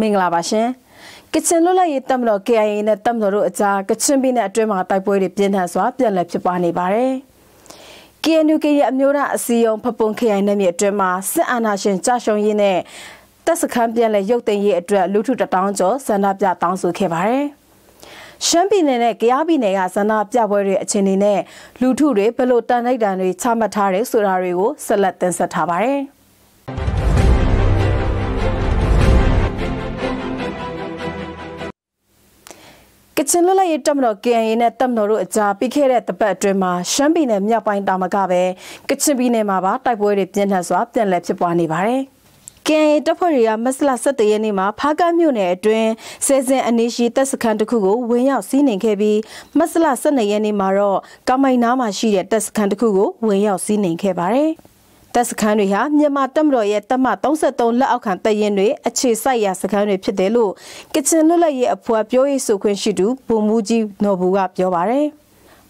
မင်္ဂလာပါရှင်ကချင်လွတ်လပ်ရေးတပ်မတော် KIA နဲ့တပ်မတော်တို့အကြားကချင်ပြည်နယ်အတွင်းမှာတိုက်ပွဲတွေပြင်းထန်စွာပြန်လည်ဖြစ်ပွားနေပါတယ်။ KNUK ရဲ့အမျိုးသားအစည်းအရုံးဖပုံ KIA နဲ့မြေအတွင်းမှာစစ်အာဏာရှင်ကြာရှုံးရေးနဲ့တပ်စခန်းပြန်လည်ရုပ်သိမ်းရေးအတွက်လူထုတထောင်ကျော်ဆန္ဒပြတောင်းဆိုခဲ့ပါတယ်။ရှမ်းပြည်နယ်နဲ့ကယားပြည်နယ်ကဆန္ဒပြပွဲတွေအခြေအနေနဲ့လူထုတွေဘလို့တန်လိုက်တန်တွေချမှတ်ထားတယ်ဆိုတာတွေကိုဆက်လက်တင်ဆက်ထားပါတယ်။ကချင်လွတ်လပ်ရေးတပ်မတော် KNA နဲ့တပ်မတော်တို့အကြားပြီးခဲ့တဲ့တပတ်အတွင်းမှာရှမ်းပြည်နယ်မြောက်ပိုင်းတာမကပဲကချင်ပြည်နယ်မှာပါတိုက်ပွဲတွေပြင်းထန်စွာပြန်လည်ဖြစ်ပွားနေပါတယ်။ကင်တပ်ဖွဲ့တွေကမက်စလာ17ရက်နေ့မှာဖားကတ်မြို့နယ်အတွင်းဆယ်စင်အနီးရှိတပ်စခန်းတစ်ခုကို ဝင်ရောက်စီးနှင်ခဲ့ပြီးမက်စလာ12ရက်နေ့မှာတော့ကမိုင်နားမှာရှိတဲ့တပ်စခန်းတစ်ခုကိုဝင်ရောက်စီးနှင်ခဲ့ပါတယ်။တပ်စခန်းတွေဟာမြန်မာတပ်မတော်ရဲ့တပ်မ33လက်အောက်ခံတပ်ရင်းတွေအခြေစိုက်ရာစခန်းတွေဖြစ်တယ်လို့ကချင်လွတ်လပ်ရေးအဖွဲ့ပြောရေးဆိုခွင့်ရှိသူဗိုလ်မှူးကြီးနော်ဘူးကပြောပါရယ်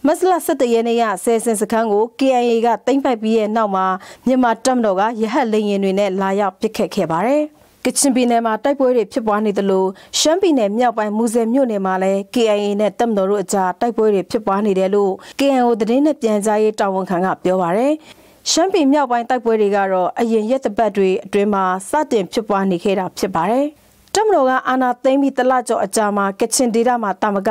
မစလာ7ရက်နေ့ကဆယ်စင်စခန်းကို KIA ကတိမ့်ပိုက်ပြီးရဲ့နောက်မှာမြန်မာတပ်မတော်ကရဟတ်လိန်ရင်တွေနဲ့လာရောက်ပစ်ခတ်ခဲ့ပါရယ်ကချင်ပြည်နယ်မှာတိုက်ပွဲတွေဖြစ်ပွားနေသလိုရှမ်းပြည်နယ်မြောက်ပိုင်းမူဆယ်မြို့နယ်မှာလည်း KIA နဲ့တပ်မတော်တို့အကြားတိုက်ပွဲတွေဖြစ်ပွားနေတယ်လို့ KNO သတင်းနဲ့ပြန်ကြားရေးတာဝန်ခံကပြောပါရယ်ရှမ်းပြည်မြောက်ပိုင်းတိုက်ပွဲတွေကတော့အရင်ရက်တပတ်တွေအတွင်းမှာစတင်ဖြစ်ပွားနေခဲ့တာဖြစ်ပါတယ်။တမတော်ကအာနာသိမ့်ပြီးတလကျော်အကြာမှာကချင်ဒေသမှာတာမက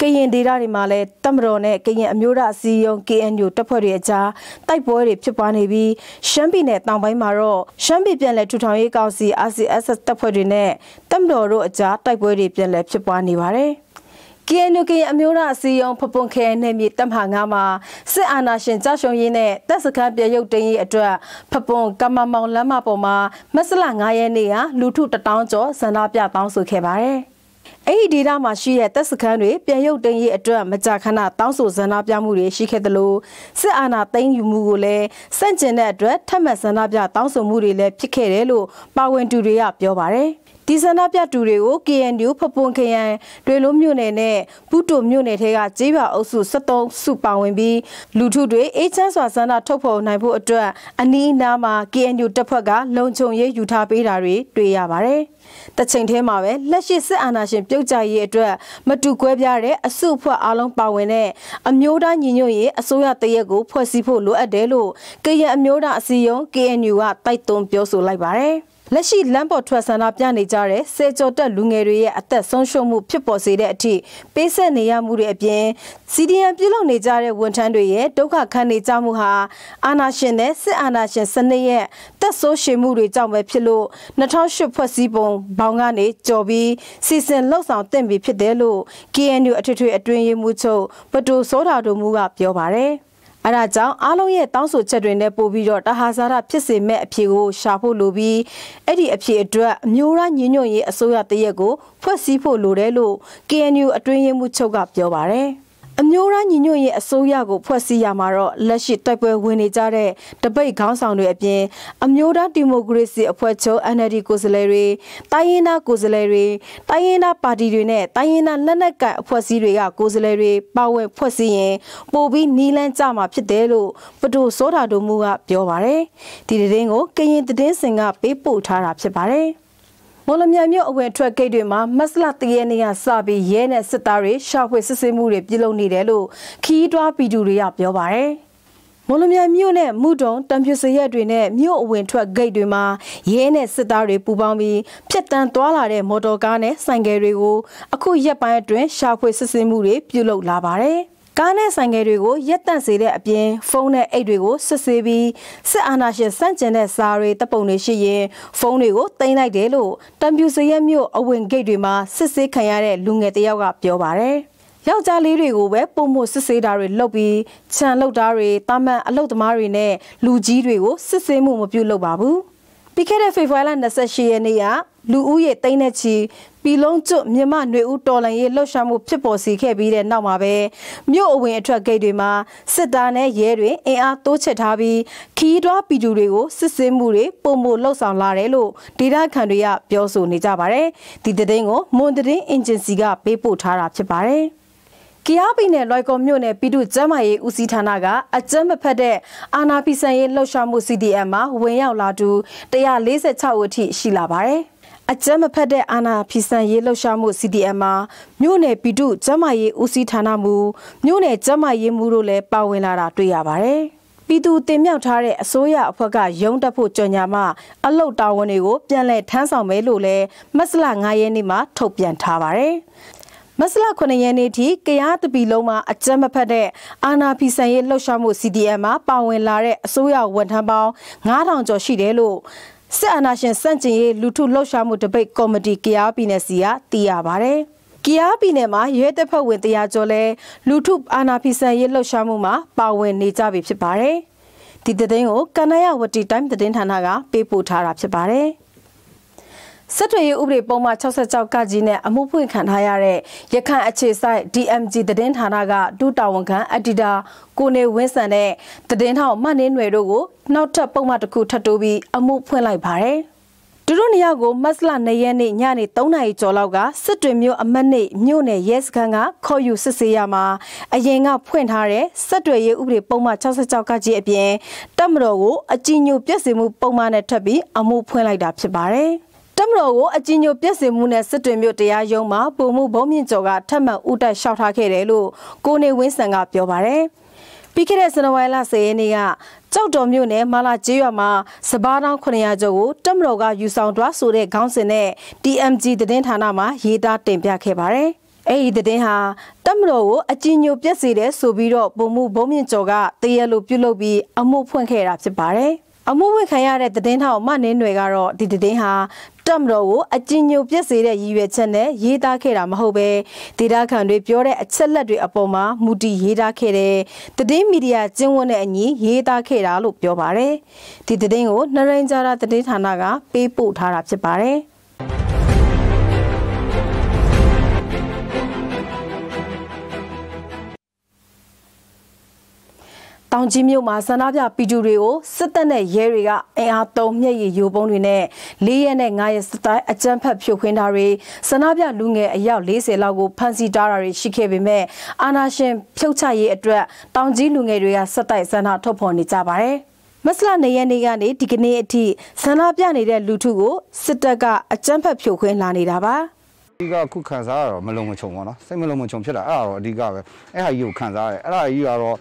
ကရင်ဒေသတွေမှာလည်းတမတော်နဲ့ကရင်အမျိုးသားအစည်းအရုံး KNU တပ်ဖွဲ့တွေအကြားတိုက်ပွဲတွေဖြစ်ပွားနေပြီးရှမ်းပြည်နယ်တောင်ပိုင်းမှာတော့ရှမ်းပြည်ပြည်နယ်ထူထောင်ရေးကောင်စီ RCSS တပ်ဖွဲ့တွေနဲ့တမတော်တို့အကြားတိုက်ပွဲတွေပြန်လည်ဖြစ်ပွားနေပါတယ်။ KNUK အမျိုးသားအစည်းအရုံးဖပွန်ခဲနယ်မြေတပ်မဟာ9မှာစစ်အာဏာရှင်ကြောက်ရွံ့ရင်းနဲ့တပ်စခန်းပြည်ရုပ်တင်ရေးအတွက်ဖပွန်ကမမောင်လမ်းမပေါ်မှာမဆလ9ရက်နေ့ဟာလူထုတထောင်ကျော်ဆန္ဒပြတောင်းဆိုခဲ့ပါတယ်။အဲ့ဒီဒေသမှာရှိတဲ့တပ်စခန်းတွေပြည်ရုပ်တင်ရေးအတွက်မကြာခဏတောင်းဆိုဆန္ဒပြမှုတွေရှိခဲ့သလိုစစ်အာဏာသိမ်းယူမှုကိုလည်းစန့်ကျင်တဲ့အတွက်ထပ်မံဆန္ဒပြတောင်းဆိုမှုတွေလည်းဖြစ်ခဲ့တယ်လို့ပါဝင်သူတွေကပြောပါတယ်။ဒီဆန္ဒပြသူတွေကို KNU ဖပွန်ခရိုင်တွေလိုမြို့နယ်နဲ့ပူတိုမြို့နယ်ထဲကကျေးရွာအုပ်စု73စုပါဝင်ပြီးလူထုတွေအေးချမ်းစွာဆန္ဒထုတ်ဖော်နိုင်ဖို့အတွက်အနီးအနားမှာ KNU တပ်ဖွဲ့ကလုံခြုံရေးယူထားပေးတာတွေတွေ့ရပါတယ်။တချိန်တည်းမှာပဲလက်ရှိစစ်အာဏာရှင်ပြုတ်ကျရေးအတွက်မတူကွဲပြားတဲ့အစုအဖွဲ့အလုံးပါဝင်တဲ့အမျိုးသားညီညွတ်ရေးအစိုးရတရက်ကိုဖွဲ့စည်းဖို့လိုအပ်တယ်လို့ကရင်အမျိုးသားအစည်းအရုံး KNU ကတိုက်တွန်းပြောဆိုလိုက်ပါတယ်။လက်ရှိလမ်းပေါ်ထွက်ဆန္ဒပြနေကြတဲ့စေကျော်တက်လူငယ်တွေရဲ့အသက်ဆုံးရှုံးမှုဖြစ်ပေါ်စေတဲ့အထိပေးဆက်နေရမှုတွေအပြင် CDN ပြုလုပ်နေကြတဲ့ဝန်ထမ်းတွေရဲ့ဒုက္ခခံနေကြမှုဟာအာဏာရှင်နဲ့စစ်အာဏာရှင်စနစ်ရဲ့တက်ဆိုးရှင်မှုတွေကြောင့်ပဲဖြစ်လို့2008ဖွဲ့စည်းပုံဘောင်ကနေကြော်ပြီးစီစဉ်လှုပ်ဆောင်တင်ပြီဖြစ်တယ်လို့ KNU အထွေထွေအတွင်းရေးမှူးချုပ်ဗတူစောတာတို့မူကပြောပါတယ်။အဲဒါကြောင့်အားလုံးရဲ့တောင်းဆိုချက်တွေနဲ့ပို့ပြီးတော့တဟာဇာရဖြစ်စေမဲ့အဖြစ်ကိုရှာဖို့လိုပြီးအဲ့ဒီအဖြစ်အတွက်အမျိုးသားညီညွတ်ရေးအစိုးရတရက်ကိုဖွဲ့စည်းဖို့လိုတယ်လို့ KNU အတွင်းရေးမှူးချုပ်ကပြောပါတယ်။အမျိုးသားညီညွတ်ရေးအစိုးရကိုဖွဲ့စည်းရမှာတော့လက်ရှိတိုက်ပွဲဝင်နေကြတဲ့တပိတ်ခေါင်းဆောင်တွေအပြင်အမျိုးသားဒီမိုကရေစီအဖွဲ့ချုပ် NLD ကိုယ်စားလှယ်တွေတိုင်းရင်းသားကိုယ်စားလှယ်တွေတိုင်းရင်းသားပါတီတွေနဲ့တိုင်းရင်းသားလက်နက်ကိုင်အဖွဲ့အစည်းတွေကကိုယ်စားလှယ်တွေပါဝင်ဖွဲ့စည်းရင်ပိုပြီးနီလန်းကြမှာဖြစ်တယ်လို့ပဒိုစောတာတို့မူကပြောပါတယ်ဒီသတင်းကိုကရင်သတင်းစင်ကပေးပို့ထားတာဖြစ်ပါတယ်မော်လမြိုင်မြို့အဝင်ထွက်ဂိတ်တွေမှာမက်စလာတရေနေရစပြီးရဲနဲ့စစ်သားတွေရှာဖွေစစ်ဆေးမှုတွေပြုလုပ်နေတယ်လို့ခီးတွားပီတူတွေကပြောပါတယ်။မော်လမြိုင်မြို့နဲ့မုတုံတံပြူစရက်တွေနဲ့မြို့အဝင်ထွက်ဂိတ်တွေမှာရဲနဲ့စစ်သားတွေပူးပေါင်းပြီးဖြတ်တန်းသွားလာတဲ့မော်တော်ကားနဲ့ဆိုင်ကယ်တွေကိုအခုရက်ပိုင်းအတွင်းရှာဖွေစစ်ဆေးမှုတွေပြုလုပ်လာပါတယ်။ကားနဲ့ဆိုင်ငယ်တွေကိုရက်တန့်စေတဲ့အပြင် ဖုန်းနဲ့အိတ်တွေကိုစစ်ဆေးပြီးစစ်အာဏာရှင်စန့်ကျင်တဲ့စာတွေတပ်ပုံတွေရှိရင်ဖုန်းတွေကိုတင်လိုက်တယ်လို့တံပြူစရက်မြို့အဝင်ဂိတ်တွေမှာစစ်ဆေးခံရတဲ့လူငယ်တယောက်ကပြောပါတယ်ယောက်ျားလေးတွေကိုပဲပုံမှုစစ်ဆေးတာတွေလုပ်ပြီးခြံလောက်တာတွေတာမန်အလုပ်သမားတွေနဲ့လူကြီးတွေကိုစစ်ဆေးမှုမပြုလုပ်ပါဘူးပြီးခဲ့တဲ့ဖေဖော်ဝါရီလ28ရက်နေ့ကလူဦးရေတိမ့်တဲ့ချီပြည်လုံးကျွတ်မြမຫນွေဦးတော်လန်ရေးလှုပ်ရှားမှုဖြစ်ပေါ်စေခဲ့ပြီးတဲ့နောက်မှာပဲမြို့အဝင်အထက်ဂိတ်တွေမှာစစ်သားနဲ့ရဲတွေအင်အားတိုးချဲ့ထားပြီးခီးတွားပြည်သူတွေကိုစစ်ဆေးမှုတွေပုံမှုလှုပ်ဆောင်လာတယ်လို့ဒေတာခန်တွေကပြောဆိုနေကြပါတယ်ဒီသတင်းကိုမွန်သတင်းအင်ဂျင်စီကပေးပို့ထားတာဖြစ်ပါတယ်ကီယာပီနယ်လွိုက်ကော်မြို့နယ်ပြည်သူ့ကျန်းမာရေးဦးစီးဌာနကအကြမ်းမဖက်တဲ့အာနာပီဆန်ရေးလှုပ်ရှားမှု CDM မှာဝင်ရောက်လာသူ146ဦးထိရှိလာပါတယ်။အကြမ်းမဖက်တဲ့အာဏာဖီဆန်ရေးလှုပ်ရှားမှု CDM မှာမြို့နယ်ပြည်သူ့ကျန်းမာရေးဦးစီးဌာနမှမြို့နယ်ကျန်းမာရေးမှူးတို့လည်းပါဝင်လာတာတွေ့ရပါတယ်။ပြည်သူတင်မြှောက်ထားတဲ့အစိုးရအဖွဲ့ကရုံးတက်ဖို့ကြေညာမှအလုတ်တာဝန်တွေကို ပြန်လည်ထမ်းဆောင်မယ်လို့လည်းမက်စလာ9ရက်နေ့မှာထုတ်ပြန်ထားပါတယ်မစလ9ရက်နေ့ထိကရားတပီလုံးမှာအကြမ်းမဖက်တဲ့အာနာဖီဆန်ရဲ့လှုပ်ရှားမှု CDM မှာပါဝင်လာတဲ့အစိုးရဝန်ထမ်းပေါင်း9000ကျော်ရှိတယ်လို့စစ်အာဏာရှင်စန့်ကျင်ရေးလူထုလှုပ်ရှားမှုတပိတ်ကော်မတီကရားပြည်နယ်စီကသိရပါဗျ။ကီယာပြည်နယ်မှာရဲတပ်ဖွဲ့ဝင်တရားကျော်လဲလူထု အာဏာဖီဆန်ရေးလှုပ်ရှားမှုမှာပါဝင်နေကြပြီဖြစ်ပါတယ်။ဒီသတင်းကိုကန္နယဝတီတိုင်းသတင်းဌာနကပေးပို့ထားတာဖြစ်ပါတယ်။စစ်တွေရေးဥပဒေပုံမှန်66ကကြီးနဲ့အမှုဖွင့်ခံထားရတဲ့ရခိုင်အခြေစိုက် DMG သတင်းဌာနကဒုတာဝန်ခံအက်ဒီတာကိုနေဝင်းဆန်တဲ့သတင်းထောက်မှတ်နှင်းနယ်တို့ကိုနောက်ထပ်ပုံမှန်တစ်ခုထပ်တိုးပြီးအမှုဖွင့်လိုက်ပါတယ်သူတို့နေရာကိုမတ်လ၂ရက်နေ့ညနေ3နာရီကျော်လောက်ကစစ်တွေမြို့အမတ်နေ့မြို့နယ်ရဲစခန်းကခေါ်ယူစစ်ဆေးရမှာအရင်ကဖွင့်ထားတဲ့စစ်တွေရေးဥပဒေပုံမှန်66ကကြီးအပြင်တပ်မတော်ကိုအကြီးညိုပြက်စီမှုပုံမှန်နဲ့ထပ်ပြီးအမှုဖွင့်လိုက်တာဖြစ်ပါတယ်။တော်ကိုအကြီးညိုပြက်စင်မှုနဲ့စစ်တွေမြို့တရားရုံးမှာပုံမှုဘုံမြင့်ကျော်ကထပ်မံဥတိုက်လျှောက်ထားခဲ့တယ်လို့ကိုနေဝင်းဆန်ကပြောပါရယ်။ပြီးခဲ့တဲ့ဇန်နဝါရီလ10ရက်နေ့ကကြောက်တော်မြို့နယ်မလာကျေးရွာမှာစပားတောင်း900ကျော်ကိုတပ်မတော်ကယူဆောင်သွားဆိုတဲ့ခေါင်းစဉ်နဲ့ TMG သတင်းဌာနမှာရေးသားတင်ပြခဲ့ပါရယ်။အဲ့ဒီတဲ့ဟာတပ်မတော်ကိုအကြည်ညိုပြက်စေတဲ့ဆိုပြီးတော့ပုံမှုဘုံမြင့်ကျော်ကတရရလိုပြုတ်လုပ်ပြီးအမှုဖွင့်ခဲ့တာဖြစ်ပါတယ်။အမှုဝင့်ခံရတဲ့သတင်းထောက်မနင်းတွေကတော့ဒီသတင်းဟာတပ်မတော်ကိုအကြင်ညိုပြစ်စေတဲ့ရည်ရွယ်ချက်နဲ့ရေးသားခဲ့တာမဟုတ်ပဲဒေတာခန်တွေပြောတဲ့အချက်လက်တွေအပေါ်မှာမူတည်ရေးသားခဲ့တဲ့သတင်းမီဒီယာကျင်းဝတ်တဲ့အညီရေးသားခဲ့တာလို့ပြောပါတယ်။ဒီသတင်းကိုနရိန်ဂျာရာသတင်းဌာနကပေးပို့ထားတာဖြစ်ပါတယ်။တောင်ကြီးမြို့မှာဆန္ဒပြပီတူတွေကိုစစ်တပ်နဲ့ရဲတွေကအင်အားသုံးမျက်ရည်ယိုပုံးတွေနဲ့၄ရက်နဲ့၅ရက်စတိုင်းအကြမ်းဖက်ဖြိုခွင်းတာတွေဆန္ဒပြလူငယ်အယောက်40လောက်ကိုဖမ်းဆီးတာတွေရှိခဲ့ပေမဲ့အာဏာရှင်ဖြုတ်ချရေးအတွက်တောင်ကြီးလူငယ်တွေကစစ်တိုက်ဆန္ဒထုတ်ဖော်နေကြပါတယ်။မစလနေရနေကနေဒီကနေ့အထိဆန္ဒပြနေတဲ့လူထုကိုစစ်တပ်ကအကြမ်းဖက်ဖြိုခွင်းလာနေတာပါအဓိကခုခံစားရတော့မလုံမချုံပါနော်စိတ်မလုံမချုံဖြစ်တာအဲ့ဒါတော့အဓိကပဲအဲ့ဟာကြီးကိုခံစားရတယ်အဲ့ဒါကြီးကတော့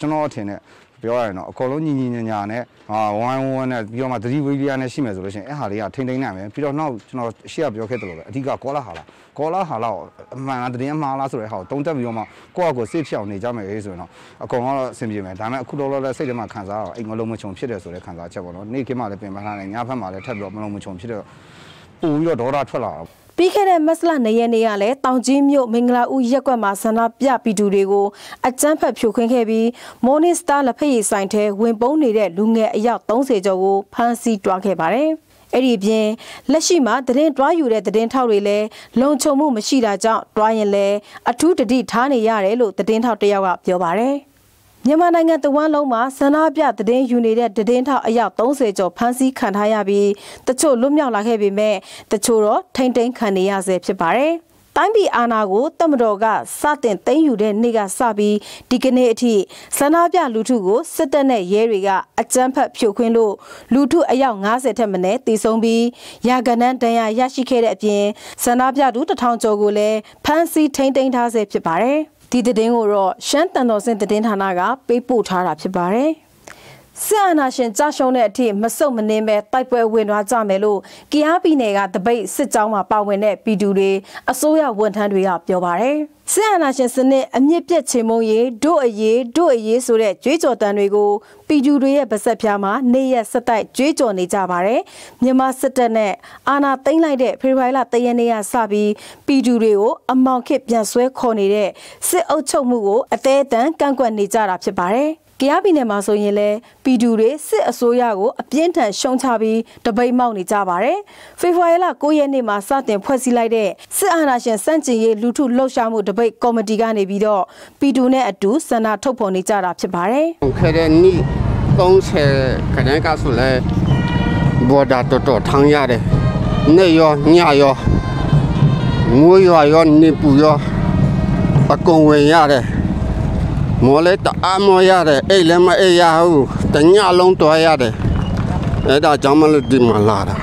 ကျွန်တော်ထင်တဲ့ပြောရရင်တော့အကုန်လုံးညီညီညာညာနဲ့ဝိုင်းဝန်းနဲ့ပြီးတော့မှသတိဝီရိယနဲ့ရှိမယ်ဆိုလို့ရှိရင်အဲ့ဟာလေးကထိမ့်သိမ့်နိုင်မယ်ပြီးတော့နောက်ကျွန်တော်ရှေ့ကပြောခဲ့တယ်လို့ပဲအဓိကကောလာဟာလာကောလာဟာလာကိုအမှန်လားတည်င်းမှားလားဆိုတဲ့ဟာကိုတုံးတက်ပြီးတော့မှကိုယ့်အကိုစိတ်ဖြောင်နေကြမယ်လေဆိုရင်တော့အကုန်လုံးတော့အဆင်ပြေမယ်ဒါပေမဲ့အခုလောလောလည်းစိတ်ထဲမှာခံစားတော့အိမ်မလုံးမချုံဖြစ်တယ်ဆိုတဲ့ခံစားချက်ပေါ့နော်နေ့ကမှလည်းပြင်ပန်းထားတယ်ညဖက်မှလည်းထပ်ပြီးတော့မလုံးမချုံဖြစ်တော့ပို့ပြီးတော့ဒေါသထွက်လာတာပြီးခဲ့တဲ့မတ်လ၂ရက်နေ့ကလည်းတောင်ကြီးမြို့မင်္ဂလာဦးရက်ကွက်မှာဆန္ဒပြပြည်သူတွေကိုအကြမ်းဖက်ဖြိုခွင်းခဲ့ပြီး Morning Star လက်ဖက်ရည်ဆိုင်ထဲဝင်ပုန်းနေတဲ့လူငယ်အယောက်30ကျော်ကိုဖမ်းဆီးတွားခဲ့ပါတယ်။အဲ့ဒီပြင်လက်ရှိမှာတရင်တွားယူတဲ့တရင်ထောက်တွေလည်းလုံခြုံမှုမရှိတာကြောင့်တွားရင်လည်းအထူးတတိထားနေရတယ်လို့တရင်ထောက်တယောက်ကပြောပါတယ်။မြန်မာနိုင်ငံတဝမ်းလုံးမှာဆန္ဒပြတည်င်းယူနေတဲ့တည်င်းထောက်အယောက်30ကျော်ဖမ်းဆီးခံထားရပြီးတချို့လွတ်မြောက်လာခဲ့ပေမဲ့တချို့တော့ထိမ့်သိမ်းခံနေရဆဲဖြစ်ပါတယ်။တိုင်းပြည်အာဏာကိုတမတော်ကစတင်သိမ်းယူတဲ့နေ့ကစပြီးဒီကနေ့အထိဆန္ဒပြလူထုကိုစစ်တပ်နဲ့ရဲတွေကအကြမ်းဖက်ဖြိုခွင်းလို့လူထုအယောက်90ထက်မနည်းတေဆုံးပြီးရာကနန်းတန်ရာရရှိခဲ့တဲ့အပြင်ဆန္ဒပြသူတထောင်ကျော်ကိုလည်းဖမ်းဆီးထိန်းသိမ်းထားဆဲဖြစ်ပါတယ်။ဒီသတင်းကိုတော့ရှမ်းတန်တော်စင်သတင်းဌာနကပေးပို့ထားတာဖြစ်ပါတယ်။ဆရာနာရှင်ကြာရှုံးတဲ့အထိမစုံမနှင်းပဲတိုက်ပွဲဝင်သွားကြမယ်လို့ကရားပြည်နယ်ကတပိတ်စစ်ကြောင်းမှာပါဝင်တဲ့ပြည်သူတွေအစိုးရဝန်ထမ်းတွေကပြောပါတယ်။ဆရာနာရှင်စနစ်အမြင့်ပြတ်ချေမုံရေးဒုအရေးဒုအရေးဆိုတဲ့ကြွေးကြော်တန်တွေကိုပြည်သူတွေရဲ့ပါဆက်ဖျားမှာနေရက်ဆက်တိုက်ကြွေးကြော်နေကြပါတယ်။မြန်မာစစ်တပ်နဲ့အာဏာသိမ်းလိုက်တဲ့ဖေဖော်ဝါရီလ3ရက်နေ့ကစပြီးပြည်သူတွေကိုအမောင်ခစ်ပြန်ဆွဲခေါ်နေတဲ့စစ်အုပ်ချုပ်မှုကိုအသေးအတန်ကန့်ကွက်နေကြတာဖြစ်ပါတယ်။ကရားပြည်နယ်မှာဆိုရင်လည်းပြည်သူတွေစစ်အစိုးရကိုအပြင်းထန်ရှုံချပြီးတပိတ်မောက်နေကြပါတယ်။ဖေဖော်ဝါရီလ9ရက်နေ့မှာစတင်ဖွဲ့စည်းလိုက်တဲ့စစ်အာဏာရှင်စန့်ကျင်ရေးလူထုလှုပ်ရှားမှုတပိတ်ကော်မတီကနေပြီးတော့ပြည်သူနဲ့အတူဆန္ဒထုတ်ဖော်နေကြတာဖြစ်ပါတယ်။ဟုတ်ခဲ့တဲ့နေ့30ခန်းကဆိုလဲဘော်ဒါတော်တော်ထောင်းရတယ်။နေ့ရောညရောငွေရောရောနေပူရောအကုန်ဝင်ရတယ်။မော်လဲတအားမော်ရတယ်အိတ်လည်းမအိတ်ရဘူးတညလုံးတွားရတယ်အဲ့ဒါကြောင့်မလို့ဒီမှာလာတာ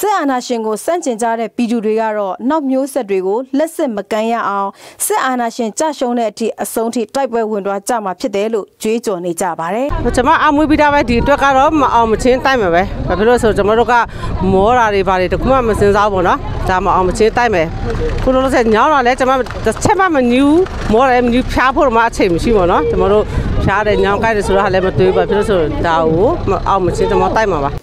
စစ်အာဏာရှင်ကိုစန့်ကျင်ကြတဲ့ပြည်သူတွေကတော့နောက်မျိုးဆက်တွေကို လက်စစ်မကမ်းရအောင်စစ်အာဏာရှင်ကြရှုံးတဲ့အထိအဆုံးထိတိုက်ပွဲဝင်သွားကြမှာဖြစ်တယ်လို့ကြွေးကြော်နေကြပါတယ်။ကျွန်မအမွေးပြီးသားပဲဒီအတွက်ကတော့မအောင်မချင်းတိုက်မှာပဲ။ဘာဖြစ်လို့ဆိုကျွန်မတို့ကမောတာတွေဘာတွေတခုမှမစင်စားဘူးနော်။ဒါမအောင်မချင်းတိုက်မယ်။ခုလိုလိုဆက်ညောင်းတော့လဲကျွန်မတစ်ချက်မှမညူးမောတယ်မညူးဖျားဖို့မှအချိန်မရှိဘူးနော်။ကျွန်မတို့ဖျားတယ်ညောင်းကိုက်တယ်ဆိုတော့ဟာလည်းမတွေးဘူး။ဘာဖြစ်လို့ဆိုဒါကိုအောင်မချင်းကျွန်မတိုက်မှာပါ။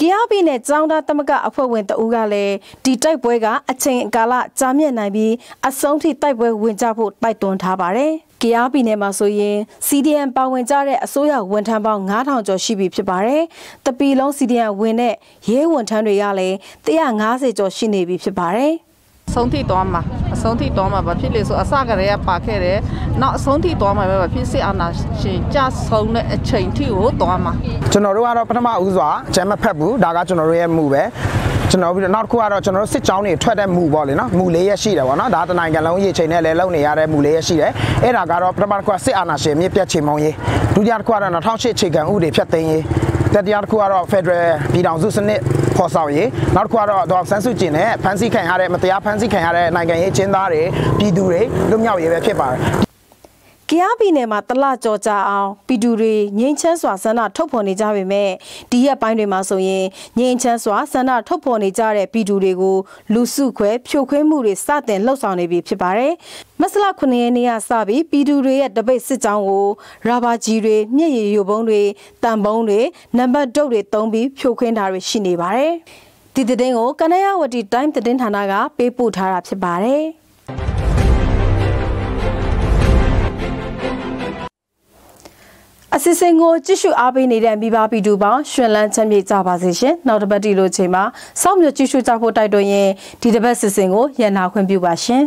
ကရပီနဲ့ကျောင်းသားတမကအဖွဲ့ဝင်တဦးကလည်းဒီတိုက်ပွဲကအချိန်ကာလကြာမြင့်နိုင်ပြီးအဆုံးထိတိုက်ပွဲဝင်ကြဖို့တိုက်တွန်းထားပါတယ်။ကရပီနယ်မှာဆိုရင် CDN ပါဝင်ကြတဲ့အစိုးရဝန်ထမ်းပေါင်း9000ကျော်ရှိပြီဖြစ်ပါတယ်။တပီလုံး CDN ဝင်တဲ့ရဲဝန်ထမ်းတွေကလည်း150ကျော်ရှိနေပြီဖြစ်ပါတယ်။ဆုံးထိသွားမှာအဆုံးထိသွားမှာဘာဖြစ်လဲဆိုအစကတည်းကပါခဲ့တယ်နောက်အဆုံးထိသွားမှာပဲဘာဖြစ်စစ်အာဏာရှင်ကြဆုံးတဲ့အချိန်ထိကိုသွားမှာကျွန်တော်တို့ကတော့ပထမဦးစွာဂျမ်းမဖက်ဘူးဒါကကျွန်တော်တို့ရဲ့မူပဲကျွန်တော်ပြီးတော့နောက်တစ်ခုကတော့ကျွန်တော်တို့စစ်ကြောင်းတွေထွက်တဲ့မူပေါ့လေနော်မူလေးရရှိတယ်ပေါ့နော်ဒါတနိုင်ငံလုံးရေချိန်နဲ့လဲလုံနေရတဲ့မူလေးရရှိတယ်အဲ့ဒါကတော့ပထမတစ်ခုကစစ်အာဏာရှင်မြစ်ပြတ်ချိန်မောင်းရေးဒုတိယတစ်ခုကတော့2008ခြေခံဥတွေဖြတ်သိမ်းရေးတတိယတစ်ခုကတော့ Federal ပြည်ထောင်စုစနစ်ဖော်ဆောင်ရေးနောက်တစ်ခုကတော့ဒေါက်ဆန်းစုကျင်နဲ့ဖမ်းဆီးခံရတဲ့မတရားဖမ်းဆီးခံရတဲ့နိုင်ငံရေးအကျဉ်းသားတွေပြည်သူတွေလွတ်မြောက်ရေးပဲဖြစ်ပါတယ်ကရပြည်နယ်မှာတလကြောကြအောင်ပြည်သူတွေငြိမ်းချမ်းစွာဆန္ဒထုတ်ဖော်နေကြပေမဲ့ဒီရက်ပိုင်းတွေမှာဆိုရင်ငြိမ်းချမ်းစွာဆန္ဒထုတ်ဖော်နေကြတဲ့ပြည်သူတွေကိုလူစုခွဲ ဖြိုခွင်းမှုတွေစတင်လှုပ်ဆောင်နေပြီဖြစ်ပါတယ်။မဆလ9ရက်နေ့ကစပြီးပြည်သူတွေရဲ့တပိတ်စစ်ကြောင်းကိုရာဘာကြီးတွေမျက်ရည်ယိုပုံးတွေတံပုံးတွေနံပါတ်တုပ်တွေတုံးပြီးဖြိုခွင်းတာတွေရှိနေပါတယ်။ဒီသတင်းကိုကနရဝတီတိုင်းသတင်းဌာနကပေးပို့ထားတာဖြစ်ပါတယ်။အစစ်စင်ကိုကြည့်ရှုအားပေးနေတဲ့မိဘပြည်သူပေါင်းရှင်လန်းချမ်းမြေ့ကြပါစေရှင်နောက်တစ်ပတ်ဒီလိုချိန်မှာစောင့်မျှကြည့်ရှုကြဖို့တိုက်တွန်းရင်းဒီတစ်ပတ်စစ်စင်ကိုရန်နာခွင့်ပြုပါရှင်